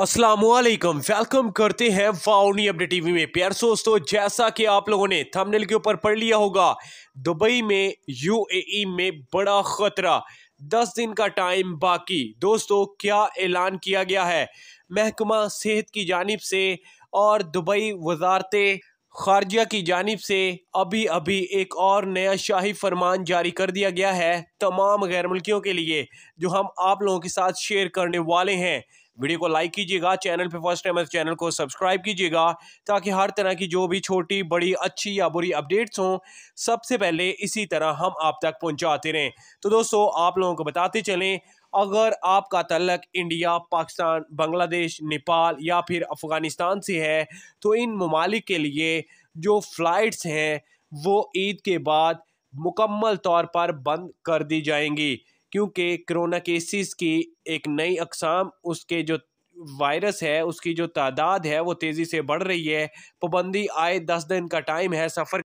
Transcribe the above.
असलकम वेलकम करते हैं वाउनी अपडेट टीवी में प्यार दोस्तों जैसा कि आप लोगों ने थंबनेल के ऊपर पढ़ लिया होगा दुबई में यूएई e में बड़ा खतरा दस दिन का टाइम बाकी दोस्तों क्या ऐलान किया गया है महकमा सेहत की जानब से और दुबई वजारत खारजिया की जानब से अभी अभी एक और नया शाही फरमान जारी कर दिया गया है तमाम गैर मुल्कियों के लिए जो हम आप लोगों के साथ शेयर करने वाले हैं वीडियो को लाइक कीजिएगा चैनल पे फर्स्ट टाइम चैनल को सब्सक्राइब कीजिएगा ताकि हर तरह की जो भी छोटी बड़ी अच्छी या बुरी अपडेट्स हों सबसे पहले इसी तरह हम आप तक पहुंचाते रहें तो दोस्तों आप लोगों को बताते चलें अगर आपका तलक इंडिया पाकिस्तान बांग्लादेश नेपाल या फिर अफ़गानिस्तान से है तो इन ममालिक के लिए जो फ़्लाइट्स हैं वो ईद के बाद मुकम्मल तौर पर बंद कर दी जाएंगी क्योंकि कोरोना केसेस की एक नई अकसाम उसके जो वायरस है उसकी जो तादाद है वो तेज़ी से बढ़ रही है पाबंदी आए दस दिन का टाइम है सफ़र